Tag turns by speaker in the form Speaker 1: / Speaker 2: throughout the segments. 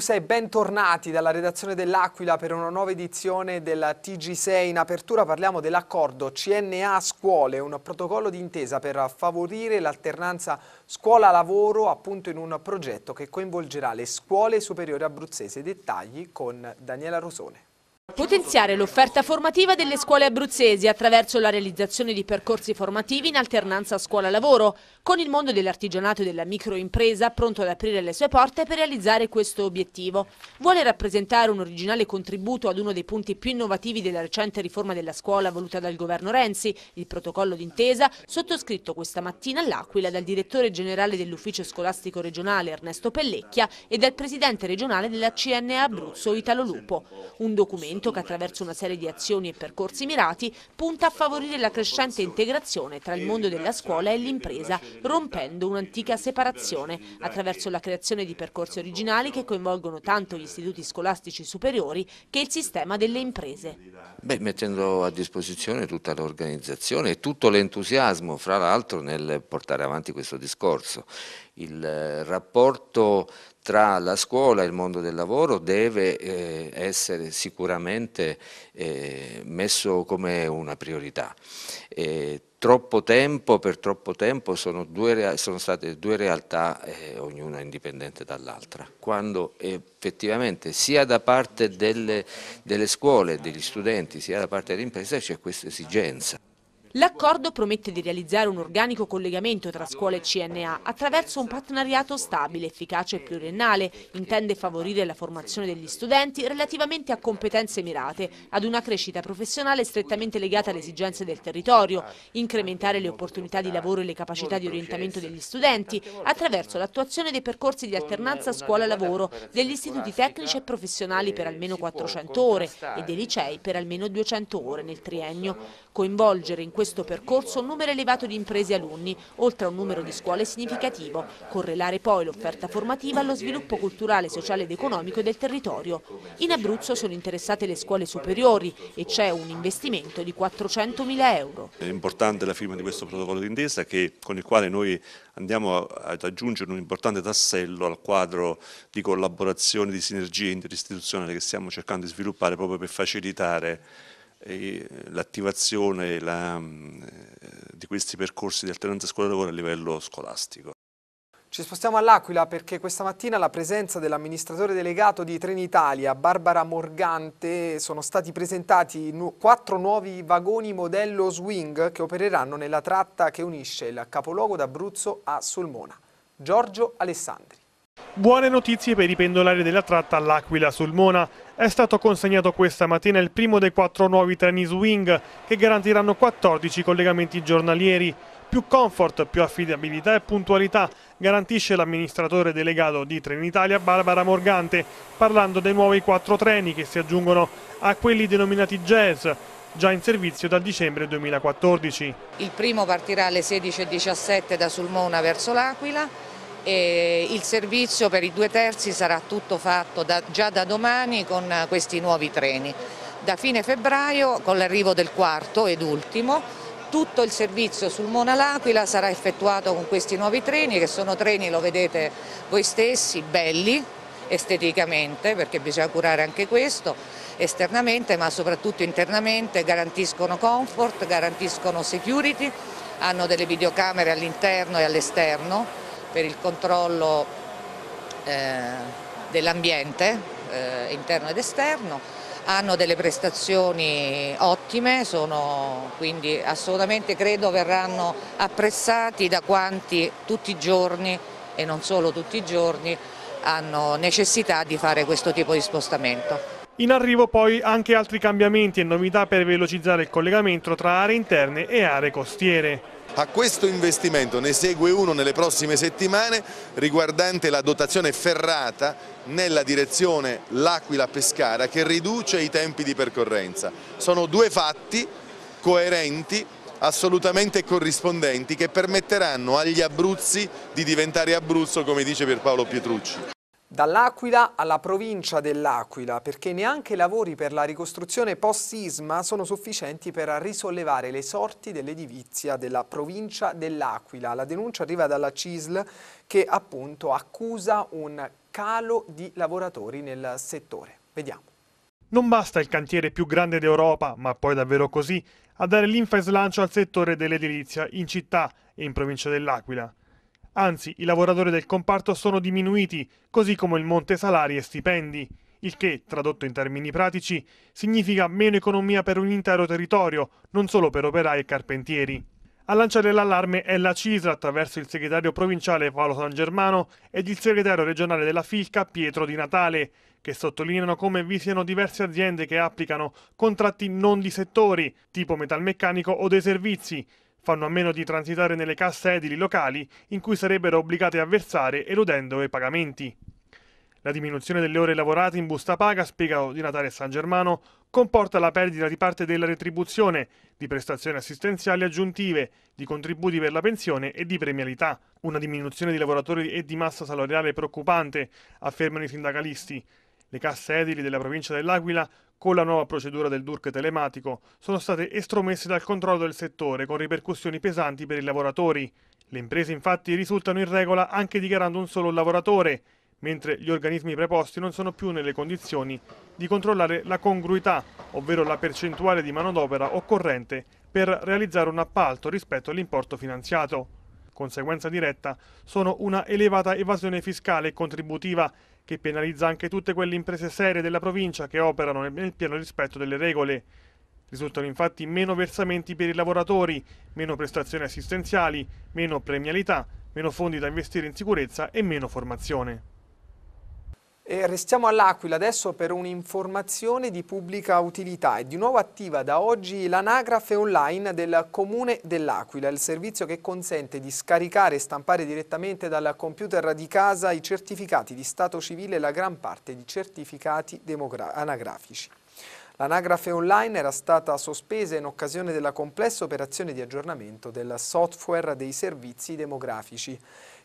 Speaker 1: Campus e bentornati dalla redazione dell'Aquila per una nuova edizione della TG6. In apertura parliamo dell'accordo CNA Scuole, un protocollo d'intesa per favorire l'alternanza scuola-lavoro appunto in un progetto che coinvolgerà le scuole superiori abruzzese. Dettagli con Daniela Rosone.
Speaker 2: Potenziare l'offerta formativa delle scuole abruzzesi attraverso la realizzazione di percorsi formativi in alternanza scuola-lavoro, con il mondo dell'artigianato e della microimpresa pronto ad aprire le sue porte per realizzare questo obiettivo. Vuole rappresentare un originale contributo ad uno dei punti più innovativi della recente riforma della scuola voluta dal governo Renzi, il protocollo d'intesa sottoscritto questa mattina all'Aquila dal direttore generale dell'ufficio scolastico regionale Ernesto Pellecchia e dal presidente regionale della CNA Abruzzo Italo Lupo. Un documento Parlamento che attraverso una serie di azioni e percorsi mirati punta a favorire la crescente integrazione tra il mondo della scuola e l'impresa, rompendo un'antica separazione attraverso la creazione di percorsi originali che coinvolgono tanto gli istituti scolastici superiori che il sistema delle imprese. Beh, mettendo a disposizione tutta l'organizzazione e tutto l'entusiasmo, fra l'altro, nel portare avanti questo discorso. Il eh, rapporto tra la scuola e il mondo del lavoro deve eh, essere sicuramente eh, messo come una priorità. Eh, troppo tempo per troppo tempo sono, due, sono state due realtà, eh, ognuna indipendente dall'altra. Quando effettivamente sia da parte delle, delle scuole, degli studenti, sia da parte dell'impresa c'è questa esigenza. L'accordo promette di realizzare un organico collegamento tra scuole e CNA attraverso un partenariato stabile, efficace e pluriennale. Intende favorire la formazione degli studenti relativamente a competenze mirate, ad una crescita professionale strettamente legata alle esigenze del territorio, incrementare le opportunità di lavoro e le capacità di orientamento degli studenti attraverso l'attuazione dei percorsi di alternanza scuola-lavoro degli istituti tecnici e professionali per almeno 400 ore e dei licei per almeno 200 ore nel triennio. Coinvolgere in questo percorso un numero elevato di imprese e alunni, oltre a un numero di scuole significativo, correlare poi l'offerta formativa allo sviluppo culturale, sociale ed economico del territorio. In Abruzzo sono interessate le scuole superiori e c'è un investimento di 400.000 euro. È importante la firma di questo protocollo d'intesa con il quale noi andiamo ad aggiungere un importante tassello al quadro di collaborazione, di sinergia interistituzionale che stiamo cercando di sviluppare proprio per facilitare eh, l'attivazione la, mm, eh, di questi percorsi di alternanza scuola-lavoro a livello scolastico.
Speaker 1: Ci spostiamo all'Aquila perché questa mattina la presenza dell'amministratore delegato di Trenitalia, Barbara Morgante, sono stati presentati nu quattro nuovi vagoni modello swing che opereranno nella tratta che unisce il capoluogo d'Abruzzo a Sulmona. Giorgio Alessandri.
Speaker 3: Buone notizie per i pendolari della tratta all'Aquila sul Mona. È stato consegnato questa mattina il primo dei quattro nuovi treni Swing che garantiranno 14 collegamenti giornalieri. Più comfort, più affidabilità e puntualità garantisce l'amministratore delegato di Trenitalia Barbara Morgante parlando dei nuovi quattro treni che si aggiungono a quelli denominati Jazz già in servizio dal dicembre 2014.
Speaker 4: Il primo partirà alle 16.17 da Sulmona verso l'Aquila e il servizio per i due terzi sarà tutto fatto da, già da domani con questi nuovi treni. Da fine febbraio, con l'arrivo del quarto ed ultimo, tutto il servizio sul Mona L'Aquila sarà effettuato con questi nuovi treni, che sono treni, lo vedete voi stessi, belli esteticamente, perché bisogna curare anche questo, esternamente ma soprattutto internamente, garantiscono comfort, garantiscono security, hanno delle videocamere all'interno e all'esterno, per il controllo eh, dell'ambiente eh, interno ed esterno, hanno delle prestazioni ottime, sono, quindi assolutamente credo verranno apprezzati da quanti tutti i giorni e non solo tutti i giorni hanno necessità di fare questo tipo di
Speaker 3: spostamento. In arrivo poi anche altri cambiamenti e novità per velocizzare il collegamento tra
Speaker 5: aree interne e aree costiere. A questo investimento ne segue uno nelle prossime settimane riguardante la dotazione ferrata nella direzione L'Aquila Pescara che riduce i tempi di percorrenza. Sono due fatti coerenti assolutamente corrispondenti che permetteranno agli Abruzzi di diventare Abruzzo come dice Pierpaolo Pietrucci.
Speaker 1: Dall'Aquila alla provincia dell'Aquila, perché neanche i lavori per la ricostruzione post-sisma sono sufficienti per risollevare le sorti dell'edilizia della provincia dell'Aquila. La denuncia arriva dalla CISL che appunto accusa un calo di lavoratori nel settore.
Speaker 3: Vediamo. Non basta il cantiere più grande d'Europa, ma poi davvero così, a dare linfa e slancio al settore dell'edilizia in città e in provincia dell'Aquila. Anzi, i lavoratori del comparto sono diminuiti, così come il monte salari e stipendi, il che, tradotto in termini pratici, significa meno economia per un intero territorio, non solo per operai e carpentieri. A lanciare l'allarme è la CISRA attraverso il segretario provinciale Paolo San Germano ed il segretario regionale della FILCA Pietro Di Natale, che sottolineano come vi siano diverse aziende che applicano contratti non di settori, tipo metalmeccanico o dei servizi, fanno a meno di transitare nelle casse edili locali in cui sarebbero obbligate a versare eludendo i pagamenti. La diminuzione delle ore lavorate in busta paga, spiega Ordinatare San Germano, comporta la perdita di parte della retribuzione, di prestazioni assistenziali aggiuntive, di contributi per la pensione e di premialità. Una diminuzione di lavoratori e di massa salariale preoccupante, affermano i sindacalisti. Le casse edili della provincia dell'Aquila con la nuova procedura del DURC telematico, sono state estromesse dal controllo del settore con ripercussioni pesanti per i lavoratori. Le imprese infatti risultano in regola anche dichiarando un solo lavoratore, mentre gli organismi preposti non sono più nelle condizioni di controllare la congruità, ovvero la percentuale di manodopera occorrente per realizzare un appalto rispetto all'importo finanziato. Conseguenza diretta sono una elevata evasione fiscale e contributiva che penalizza anche tutte quelle imprese serie della provincia che operano nel pieno rispetto delle regole. Risultano infatti meno versamenti per i lavoratori, meno prestazioni assistenziali, meno premialità, meno fondi da investire in sicurezza e meno formazione.
Speaker 1: E restiamo all'Aquila adesso per un'informazione di pubblica utilità. È di nuovo attiva da oggi l'anagrafe online del Comune dell'Aquila, il servizio che consente di scaricare e stampare direttamente dal computer di casa i certificati di stato civile e la gran parte di certificati anagrafici. L'anagrafe online era stata sospesa in occasione della complessa operazione di aggiornamento del software dei servizi demografici.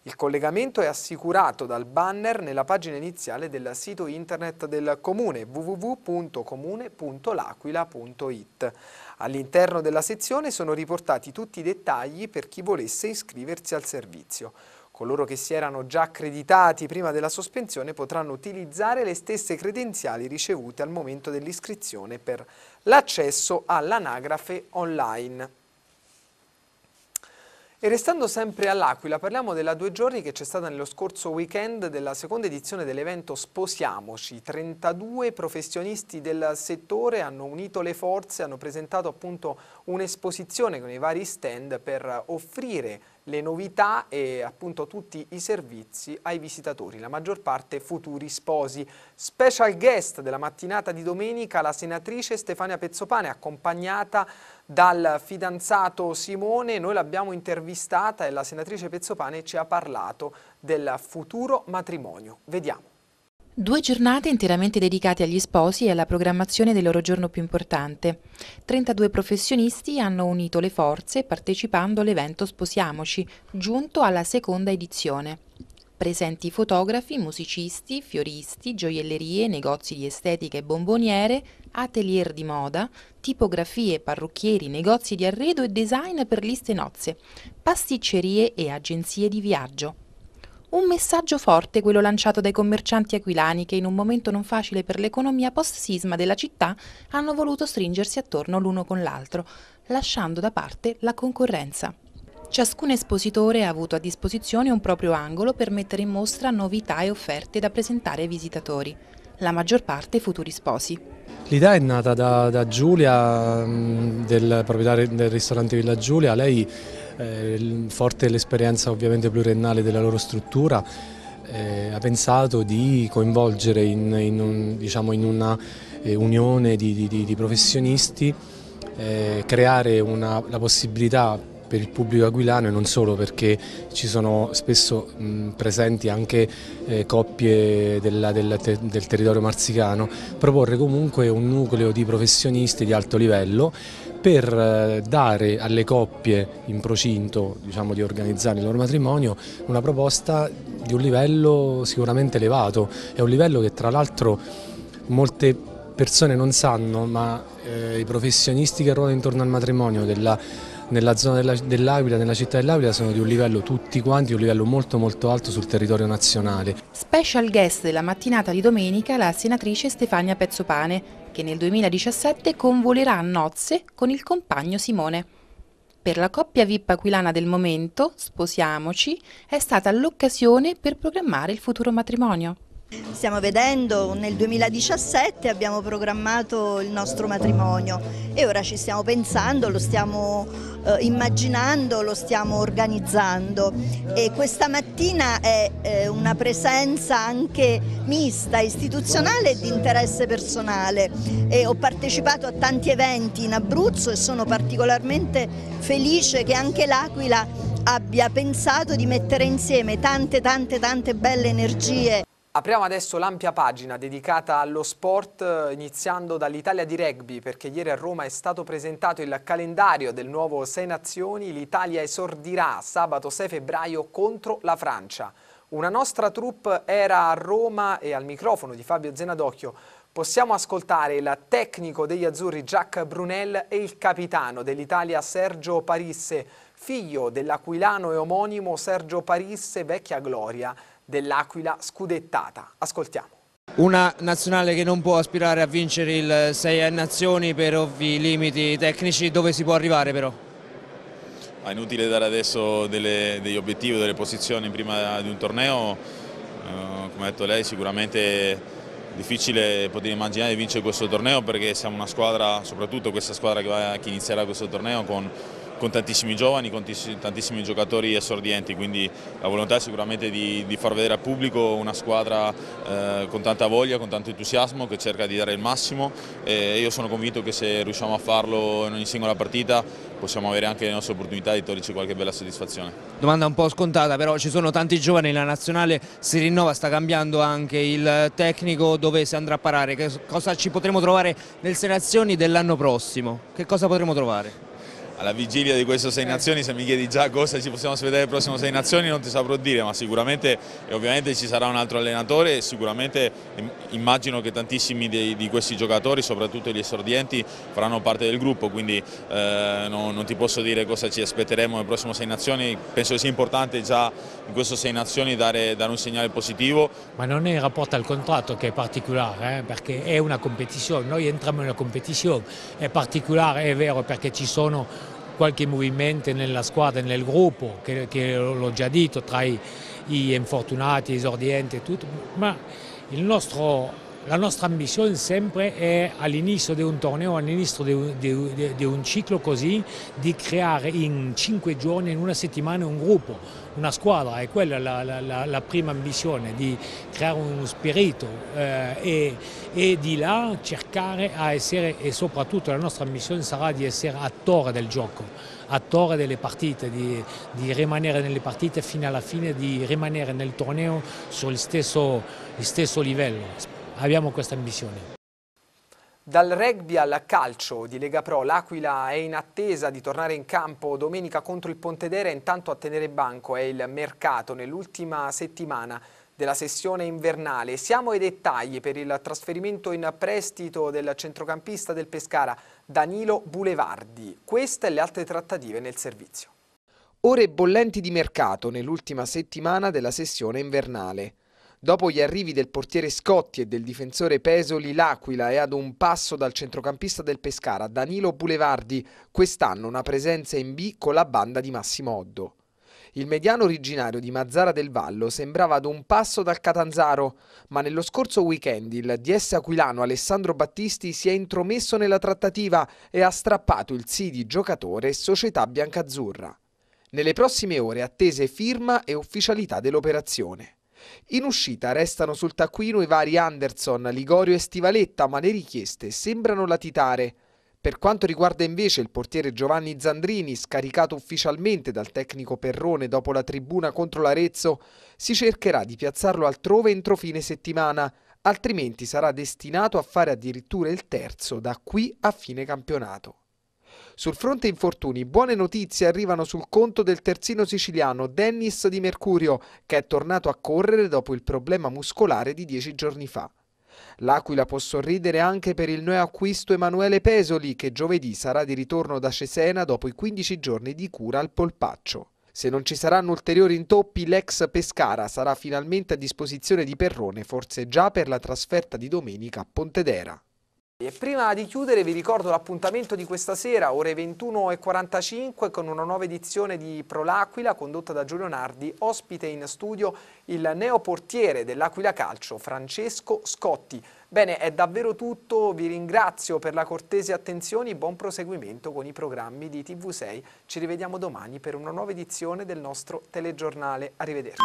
Speaker 1: Il collegamento è assicurato dal banner nella pagina iniziale del sito internet del comune www.comune.laquila.it. All'interno della sezione sono riportati tutti i dettagli per chi volesse iscriversi al servizio. Coloro che si erano già accreditati prima della sospensione potranno utilizzare le stesse credenziali ricevute al momento dell'iscrizione per l'accesso all'anagrafe online. E restando sempre all'Aquila, parliamo della due giorni che c'è stata nello scorso weekend della seconda edizione dell'evento Sposiamoci. 32 professionisti del settore hanno unito le forze, hanno presentato appunto un'esposizione con i vari stand per offrire le novità e appunto tutti i servizi ai visitatori, la maggior parte futuri sposi. Special guest della mattinata di domenica la senatrice Stefania Pezzopane accompagnata dal fidanzato Simone, noi l'abbiamo intervistata e la senatrice Pezzopane ci ha parlato del futuro matrimonio. Vediamo.
Speaker 6: Due giornate interamente dedicate agli sposi e alla programmazione del loro giorno più importante. 32 professionisti hanno unito le forze partecipando all'evento Sposiamoci, giunto alla seconda edizione. Presenti fotografi, musicisti, fioristi, gioiellerie, negozi di estetica e bomboniere, atelier di moda, tipografie, parrucchieri, negozi di arredo e design per liste nozze, pasticcerie e agenzie di viaggio. Un messaggio forte quello lanciato dai commercianti aquilani che in un momento non facile per l'economia post-sisma della città hanno voluto stringersi attorno l'uno con l'altro, lasciando da parte la concorrenza. Ciascun espositore ha avuto a disposizione un proprio angolo per mettere in mostra novità e offerte da presentare ai visitatori, la maggior parte futuri sposi.
Speaker 7: L'idea è nata da, da Giulia, mm, del proprietario del ristorante Villa Giulia, lei eh, forte l'esperienza ovviamente pluriennale della loro struttura, eh, ha pensato di coinvolgere in, in, un, diciamo in una eh, unione di, di, di professionisti, eh, creare una, la possibilità per il pubblico aquilano e non solo perché ci sono spesso mh, presenti anche eh, coppie della, della te, del territorio marzicano, proporre comunque un nucleo di professionisti di alto livello per eh, dare alle coppie in procinto diciamo, di organizzare il loro matrimonio una proposta di un livello sicuramente elevato, è un livello che tra l'altro molte persone non sanno, ma eh, i professionisti che ruolano intorno al matrimonio della, nella zona dell'Aquila, dell nella città dell'Aquila, sono di un livello tutti quanti, un livello molto molto alto sul territorio nazionale.
Speaker 6: Special guest della mattinata di domenica la senatrice Stefania Pezzopane, che nel 2017 convolerà a nozze con il compagno Simone. Per la coppia VIP aquilana del momento, Sposiamoci, è stata l'occasione per programmare il futuro matrimonio.
Speaker 1: Stiamo vedendo, nel 2017 abbiamo programmato il nostro matrimonio e ora ci stiamo pensando, lo stiamo eh, immaginando, lo stiamo organizzando e questa mattina è eh, una presenza anche mista, istituzionale e di interesse personale e ho partecipato a tanti eventi in Abruzzo e sono particolarmente felice che anche l'Aquila abbia pensato di mettere insieme tante tante tante belle energie Apriamo adesso l'ampia pagina dedicata allo sport, eh, iniziando dall'Italia di rugby, perché ieri a Roma è stato presentato il calendario del nuovo Sei Nazioni. L'Italia esordirà sabato 6 febbraio contro la Francia. Una nostra troupe era a Roma e al microfono di Fabio Zenadocchio possiamo ascoltare il tecnico degli azzurri Jacques Brunel e il capitano dell'Italia Sergio Parisse, figlio dell'aquilano e omonimo Sergio Parisse, vecchia gloria dell'Aquila scudettata. Ascoltiamo. Una nazionale che non può aspirare a vincere il 6 a Nazioni per ovvi limiti tecnici, dove si può arrivare però?
Speaker 5: È inutile dare adesso delle, degli obiettivi, delle posizioni prima di un torneo, eh, come ha detto lei sicuramente è difficile poter immaginare di vincere questo torneo perché siamo una squadra, soprattutto questa squadra che, va, che inizierà questo torneo con con tantissimi giovani, con tantissimi giocatori esordienti, quindi la volontà è sicuramente di, di far vedere al pubblico una squadra eh, con tanta voglia, con tanto entusiasmo che cerca di dare il massimo e io sono convinto che se riusciamo a farlo in ogni singola partita possiamo avere anche le nostre opportunità di toglierci qualche bella soddisfazione.
Speaker 2: Domanda un po' scontata però ci sono tanti giovani,
Speaker 1: la nazionale si rinnova, sta cambiando anche il tecnico, dove si andrà a parare, cosa ci potremo trovare nel selezioni dell'anno prossimo, che cosa potremo trovare?
Speaker 5: alla vigilia di queste Sei eh. Nazioni, se mi chiedi già cosa ci possiamo aspettare il prossimo Sei Nazioni non ti saprò dire, ma sicuramente e ovviamente ci sarà un altro allenatore e sicuramente immagino che tantissimi di, di questi giocatori, soprattutto gli esordienti, faranno parte del gruppo, quindi eh, no, non ti posso dire cosa ci aspetteremo nel prossimo Sei Nazioni, penso che sia importante già in queste Sei Nazioni dare, dare un segnale positivo.
Speaker 7: Ma non è il rapporto al contratto che è particolare, eh? perché è una competizione, noi entriamo in una competizione, è particolare, è vero, perché ci sono qualche movimento nella squadra, nel gruppo, che, che l'ho già detto, tra gli infortunati, gli esordienti e tutto, ma il nostro la nostra ambizione sempre è all'inizio di un torneo, all'inizio di, di, di, un ciclo così, di creare in cinque giorni, in una settimana un gruppo, una squadra, è quella la, la, la prima ambizione, di creare uno spirito eh, e, e, di là cercare a essere, e soprattutto la nostra ambizione sarà di essere attore del gioco, attore delle partite, di, di rimanere nelle partite fino alla fine, di rimanere nel torneo sul stesso, stesso livello abbiamo questa ambizione.
Speaker 1: Dal rugby al calcio di Lega Pro, l'Aquila è in attesa di tornare in campo domenica contro il Pontedera, intanto a tenere banco è il mercato nell'ultima settimana della sessione invernale. Siamo ai dettagli per il trasferimento in prestito del centrocampista del Pescara Danilo Bulevardi. Queste e le altre trattative nel servizio. Ore bollenti di mercato nell'ultima settimana della sessione invernale. Dopo gli arrivi del portiere Scotti e del difensore Pesoli, l'Aquila è ad un passo dal centrocampista del Pescara Danilo Bulevardi, quest'anno una presenza in B con la banda di Massimo Oddo. Il mediano originario di Mazzara del Vallo sembrava ad un passo dal Catanzaro, ma nello scorso weekend il DS aquilano Alessandro Battisti si è intromesso nella trattativa e ha strappato il sì di giocatore Società Biancazzurra. Nelle prossime ore attese firma e ufficialità dell'operazione. In uscita restano sul taccuino i vari Anderson, Ligorio e Stivaletta, ma le richieste sembrano latitare. Per quanto riguarda invece il portiere Giovanni Zandrini, scaricato ufficialmente dal tecnico Perrone dopo la tribuna contro l'Arezzo, si cercherà di piazzarlo altrove entro fine settimana, altrimenti sarà destinato a fare addirittura il terzo da qui a fine campionato. Sul fronte infortuni, buone notizie arrivano sul conto del terzino siciliano Dennis Di Mercurio, che è tornato a correre dopo il problema muscolare di dieci giorni fa. L'Aquila può sorridere anche per il nuovo acquisto Emanuele Pesoli, che giovedì sarà di ritorno da Cesena dopo i 15 giorni di cura al polpaccio. Se non ci saranno ulteriori intoppi, l'ex Pescara sarà finalmente a disposizione di Perrone, forse già per la trasferta di domenica a Pontedera. E prima di chiudere vi ricordo l'appuntamento di questa sera, ore 21.45, con una nuova edizione di Prol'Aquila condotta da Giulio Nardi, ospite in studio il neoportiere dell'Aquila Calcio, Francesco Scotti. Bene, è davvero tutto, vi ringrazio per la cortese attenzione, buon proseguimento con i programmi di TV6. Ci rivediamo domani per una nuova edizione del nostro telegiornale. Arrivederci.